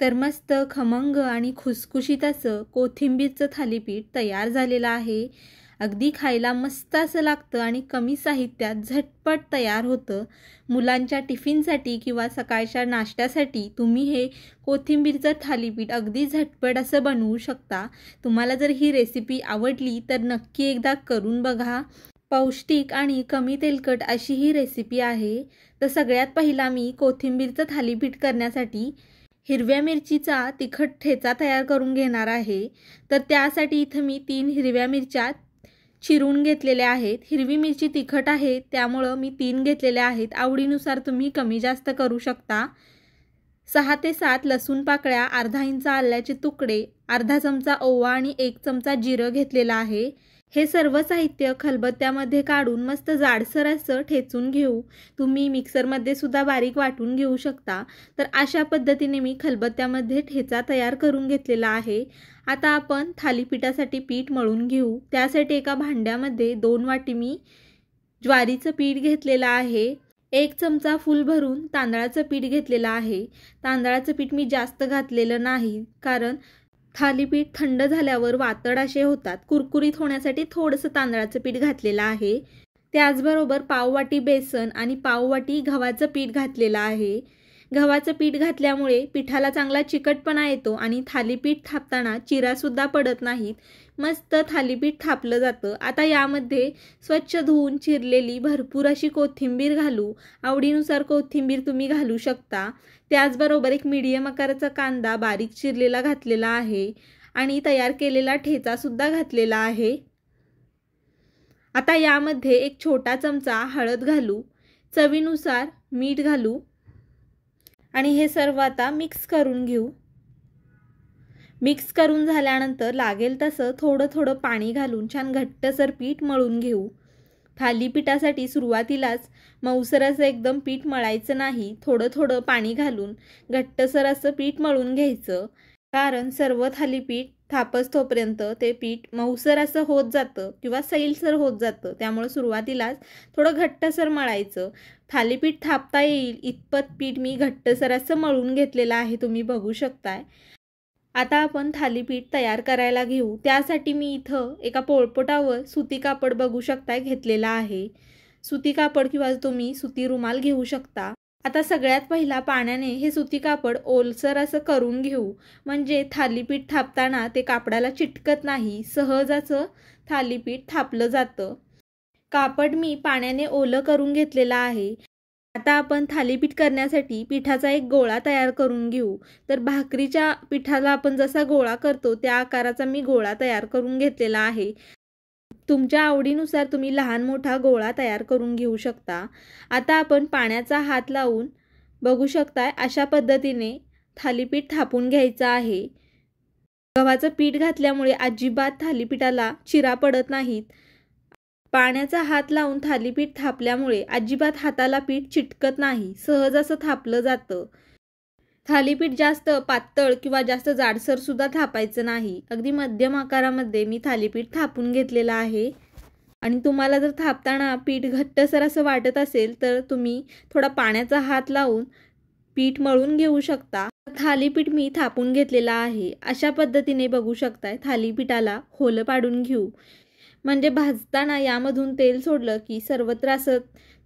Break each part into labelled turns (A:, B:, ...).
A: तर मस्त खमंग आणि खुसखुशीत असं कोथिंबीरचं थालीपीठ तयार झालेलं आहे अगदी खायला मस्त असं लागतं आणि कमी साहित्यात झटपट तयार होतं मुलांच्या टिफिनसाठी किंवा सकाळच्या नाश्त्यासाठी तुम्ही हे कोथिंबीरचं थालीपीठ अगदी झटपट असं बनवू शकता तुम्हाला जर ही रेसिपी आवडली तर नक्की एकदा करून बघा पौष्टिक आणि कमी तेलकट अशी ही रेसिपी आहे तर सगळ्यात पहिला मी कोथिंबीरचं थालीपीठ करण्यासाठी हिरव्या मिरचीचा तिखट ठेचा तयार करून घेणार आहे तर त्यासाठी इथं मी तीन हिरव्या मिरच्या चिरून घेतलेल्या आहेत हिरवी मिरची तिखट आहे त्यामुळं मी तीन घेतलेल्या आहेत आवडीनुसार तुम्ही कमी जास्त करू शकता सहा ते सात लसूण पाकळ्या अर्धा इंच आल्याचे तुकडे अर्धा चमचा ओवा आणि एक चमचा जिरं घेतलेला आहे हे सर्व साहित्य खलबत्त्यामध्ये काढून मस्त जाडसर असं ठेचून घेऊ तुम्ही मिक्सरमध्ये सुद्धा बारीक वाटून घेऊ शकता तर अशा पद्धतीने मी खलबत्त्यामध्ये ठेचा तयार करून घेतलेला आहे आता आपण थालीपीठासाठी पीठ मळून घेऊ त्यासाठी एका भांड्यामध्ये दोन वाटी मी ज्वारीचं पीठ घेतलेलं आहे एक चमचा फुल भरून तांदळाचं पीठ घेतलेलं आहे तांदळाचं पीठ मी जास्त घातलेलं नाही कारण थालीपीठ थंड झाल्यावर वातड असे होतात कुरकुरीत होण्यासाठी थोडंसं तांदळाचं पीठ घातलेलं आहे त्याचबरोबर पाववाटी बेसन आणि पाववाटी गव्हाचं पीठ घातलेलं आहे गव्हाचं पीठ घातल्यामुळे पिठाला चांगला चिकटपणा येतो आणि थालीपीठ थापताना चिरासुद्धा पडत नाहीत मस्त थालीपीठ थापलं जातं आता यामध्ये स्वच्छ धुवून चिरलेली भरपूर अशी कोथिंबीर घालू आवडीनुसार कोथिंबीर तुम्ही घालू शकता त्याचबरोबर एक मिडियम आकाराचा कांदा बारीक चिरलेला घातलेला आहे आणि तयार केलेला ठेचासुद्धा घातलेला आहे आता यामध्ये एक छोटा चमचा हळद घालू चवीनुसार मीठ घालू आणि हे सर्व आता मिक्स करून घेऊ मिक्स करून झाल्यानंतर लागेल तसं थोडं थोडं पाणी घालून छान घट्टसर पीठ मळून घेऊ थालीपीठासाठी सुरुवातीलाच मौसराचं एकदम पीठ मळायचं नाही थोडं थोडं पाणी घालून घट्टसर असं पीठ मळून घ्यायचं कारण सर्व थालीपीठ थापस तोपर्यंत ते पीठ मऊसर असं होत जातं किंवा सैलसर होत जातं त्यामुळे सुरुवातीलाच थोडं घट्टसर मळायचं थालीपीठ थापता येईल इतपत पीठ मी घट्टसर असं मळून घेतलेलं आहे तुम्ही बघू शकताय आता आपण थालीपीठ तयार करायला घेऊ त्यासाठी मी इथं एका पोळपोटावर सुती कापड बघू शकताय घेतलेला आहे सुती कापड किंवा तुम्ही सुती रुमाल घेऊ शकता आता सगळ्यात पहिला पाण्याने हे सुती कापड ओलसर असं करून घेऊ म्हणजे थालीपीठ थापताना ते कापडाला चिटकत नाही सहजाचं थालीपीठ थापलं जातं कापड मी पाण्याने ओलं करून घेतलेलं आहे आता आपण थालीपीठ करण्यासाठी पिठाचा एक गोळा तयार करून घेऊ तर भाकरीच्या पिठाला आपण जसा गोळा करतो त्या आकाराचा मी गोळा तयार करून घेतलेला आहे तुमच्या आवडीनुसार तुम्ही लहान मोठा गोळा तयार करून घेऊ शकता आता आपण पाण्याचा हात लावून बघू शकताय अशा पद्धतीने थालीपीठ थापून घ्यायचं आहे गव्हाचं पीठ घातल्यामुळे अजिबात थालीपीठाला चिरा पडत नाहीत पाण्याचा हात लावून थालीपीठ थापल्यामुळे अजिबात हाताला पीठ चिटकत नाही सहज असं थापलं जातं थालीपीठ जास्त पातळ किंवा जास्त जाडसर सुद्धा थापायचं नाही अगदी मध्यम आकारामध्ये मी थालीपीठ थापून घेतलेलं आहे आणि तुम्हाला जर थापताना पीठ घट्टसर असं वाटत असेल तर तुम्ही थोडा पाण्याचा हात लावून पीठ मळून घेऊ शकता थालीपीठ मी थापून घेतलेला आहे अशा पद्धतीने बघू शकताय थालीपीठाला होलं पाडून घेऊ म्हणजे भाजताना यामधून तेल सोडलं की सर्वत्र असं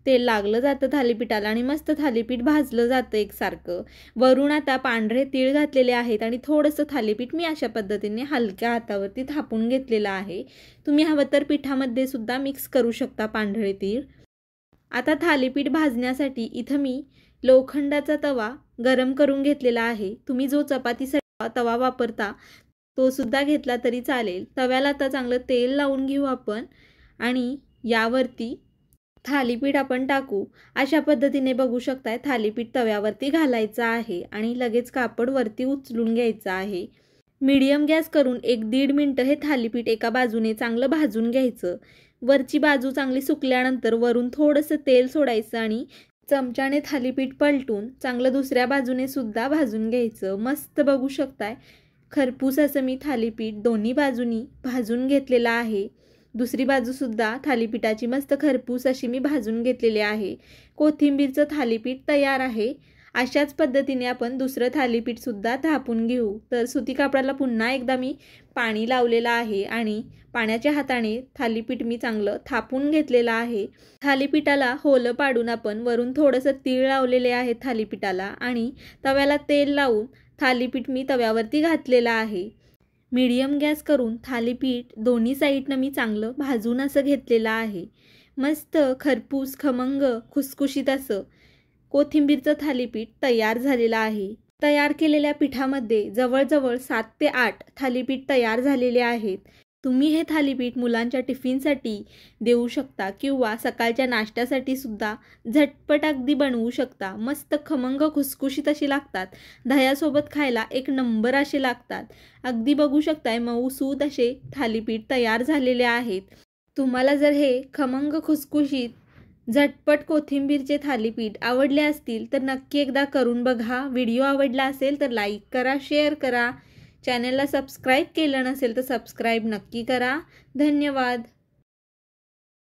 A: तेल लागलं जातं थालीपीठाला आणि मस्त थालीपीठ भाजलं जातं एकसारखं वरून आता पांढरे तीळ घातलेले आहेत आणि थोडंसं थालीपीठ मी अशा पद्धतीने हलक्या हातावरती थापून घेतलेलं आहे तुम्ही हवं तर पिठामध्ये सुद्धा मिक्स करू शकता पांढरे तीळ आता थालीपीठ भाजण्यासाठी इथं मी लोखंडाचा तवा गरम करून घेतलेला आहे तुम्ही जो चपातीसाठी तवा वापरता तो सुद्धा घेतला तरी चालेल तव्याला आता चांगलं तेल लावून घेऊ आपण आणि यावरती थालीपीठ आपण टाकू अशा पद्धतीने बघू शकताय थालीपीठ तव्यावरती घालायचं आहे आणि लगेच कापड वरती उचलून घ्यायचं आहे मीडियम गॅस करून एक दीड मिनटं हे थालीपीठ एका बाजूने चांगलं भाजून घ्यायचं वरची बाजू चांगली सुकल्यानंतर वरून थोडंसं तेल सोडायचं आणि चमच्याने थालीपीठ पलटून चांगलं दुसऱ्या बाजूने सुद्धा भाजून घ्यायचं मस्त बघू शकताय खरपूस असं मी थालीपीठ दोन्ही बाजूनी भाजून घेतलेलं आहे दुसरी बाजूसुद्धा थालीपीठाची मस्त खरपूस अशी मी भाजून घेतलेली आहे कोथिंबीरचं थालीपीठ तयार आहे अशाच पद्धतीने आपण दुसरं थालीपीठसुद्धा थापून घेऊ तर सुती कापडाला पुन्हा एकदा मी पाणी लावलेलं आहे आणि पाण्याच्या हाताने थालीपीठ मी चांगलं थापून घेतलेलं आहे थालीपीठाला होलं पाडून आपण वरून थोडंसं तीळ लावलेले आहे थालीपीठाला आणि तव्याला तेल लावून थालीपीठ मी तव्यावरती घातलेलं आहे मिडियम गॅस करून थालीपीठ दोन्ही साईडनं मी चांगलं भाजून असं घेतलेलं आहे मस्त खरपूस खमंग खुसखुशीत असं कोथिंबीरचं थालीपीठ तयार झालेलं आहे तयार केलेल्या पिठामध्ये जवळजवळ सात ते आठ थालीपीठ तयार झालेले आहेत तुम्ही हे थालीपीठ मुलांच्या टिफिनसाठी देऊ शकता किंवा सकाळच्या नाश्त्यासाठी सुद्धा झटपट अगदी बनवू शकता मस्त खमंग खुसखुशीत अशी लागतात दह्यासोबत खायला एक नंबर असे लागतात अगदी बघू शकताय मऊसूद असे थालीपीठ तयार झालेले आहेत तुम्हाला जर हे खमंग खुसखुशीत झटपट कोथिंबीरचे थालीपीठ आवडले असतील तर नक्की एकदा करून बघा व्हिडिओ आवडला असेल तर लाईक करा शेअर करा चॅनलला सबस्क्राईब केलं नसेल तर सबस्क्राईब नक्की करा धन्यवाद